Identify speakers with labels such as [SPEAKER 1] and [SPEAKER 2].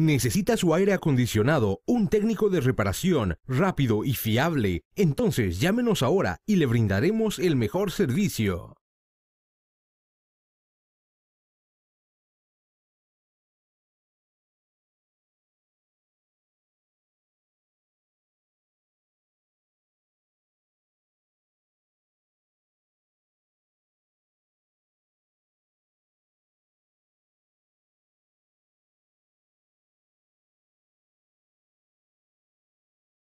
[SPEAKER 1] ¿Necesita su aire acondicionado, un técnico de reparación, rápido y fiable? Entonces llámenos ahora y le brindaremos el mejor servicio.